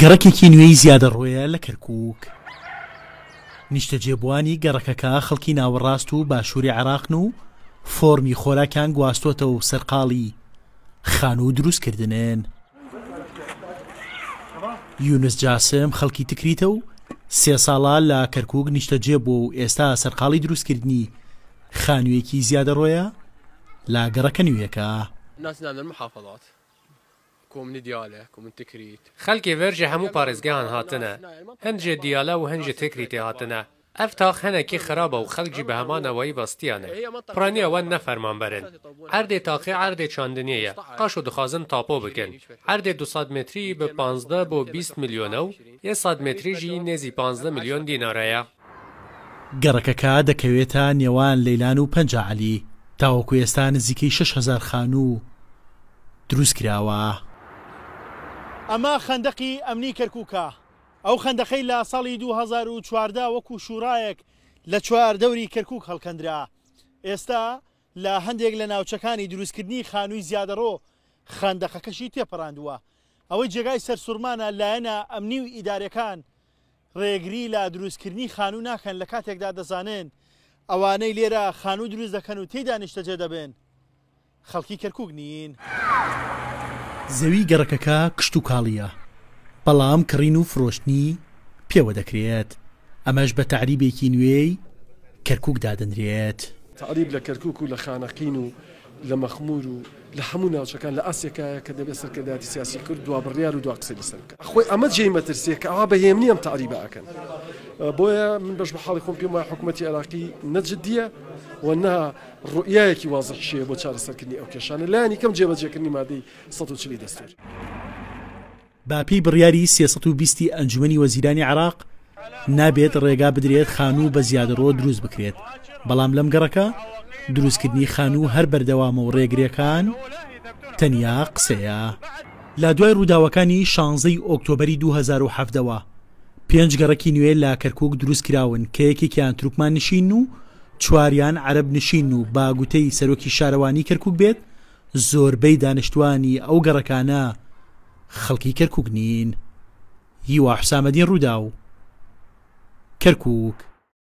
گەڕکێکی نوێی زیادە ڕۆیە لە کەرکک نیشتە جێبوانی گەڕەکەکە خەڵکی ناوەڕاست و باشووری عراقن و فۆرمی خۆراکان گواستۆتە و سەرقاڵی خان و دروستکردنێن یونس جاسم خەڵکی تکریتە و سێ ساڵا لە کەرکک نیشتە جێبوو و ئێستا سەرقاڵی دروستکردنی خانوویەکی زیادە ڕۆیە لا گەڕەکە نوێیەکە ناسنامە محافظات کۆمنی دیالە کۆمن تکریت خەلکی ڤێژە هەموو پارێزگیان هاتنە هەندێ دیالە و هەنجە تکریتی هاتنە ئەف تا خەنێکی خراپە و خەلکی بە هەمانەوەی بەستیانە پرانیەوە نەفەرمانبەرن ئەردێ تاقی ئەردێ چاندنیەیە قاش و دخوازن تاپۆ بکەن ئەردێ 200 متری بە 15 بۆ 20 میلیۆنە و 100 متریژی نێزی 15 میلیۆن دینارەیە گەڕەکەکە دەکەوێتە نێوان لەیلان و پەنج علی تاوەکو ئێستا نزیکەی 6 هزار خان و دروست کراوە. ئەمە خندەقی ئەمنی کەرکووکە ئەو خندەقەی لە ساڵی 2014 وەکو شوڕایەک لە چوار دەوری کەرکک هەڵکەندرا ئێستا لە هەندێک لە ناوچەکانی دروستکردنی خانووی زیادەڕۆ خندەقەکەشی تێپەڕاندووە ئەوەی جێگای سەر سوورمانە لایەنە ئەمنی و ئیدارەکان ڕێگری لە دروستکردنی خانوو ناکەن لە کاتێکدا دەزانێن ئەوانەی لێرە خانوو دروست دەکەن و تێدانیشتە جێ دەبێن خەڵکی کەرکک نین. زەوی گەڕەکەکە کشت و کاڵیە بەڵام کڕین و فرۆشتنی پێوە دەکرێت ئەمەش بە تعریبێکی نوێی کەرکک دادەنرێت تعریب لە کەرکک و لە خانەقین و لمخمور لحمونا وش كان لاسيا كا كذا بس كذا سياسي كرد دوا بريال ودوا قصي بس اخوي امد جاي ما ترسي كا اه بهي منيم تقريبا كان بويا من باش بحال يكون بيوم حكومتي العراقي نجديه وانها الرؤيا كي واضح شي بو تشار سركني او كشان لاني يعني كم جاي ما جاي كني مادي صوتو تشلي دستور با بي سياسه بيستي انجمني وزيداني عراق نابێت ڕێگا بدرێت خانوو بە زیادەڕۆ دروست بکرێت بەڵام لەم گەڕەکە دروستکردنی خانوو هەر بەردەوامە و ڕێگرەکان تەنیا قسەیە لا دوای ڕووداوەکانی شانزەی ئۆکتۆبری 2017ەوە پێنج گەڕەکی نوێ لا کەرکک دروست کراون کە یەکێکیان تروکمان نشین و چواریان عرب نشین و باگوتەی سەرۆکی شارەوانی کەرکک بێت زۆربەی دانیشتوانی ئەو گەڕەکانە خەڵکی کەرکک نین هیوا حسامەدین ڕوودا و کەرکک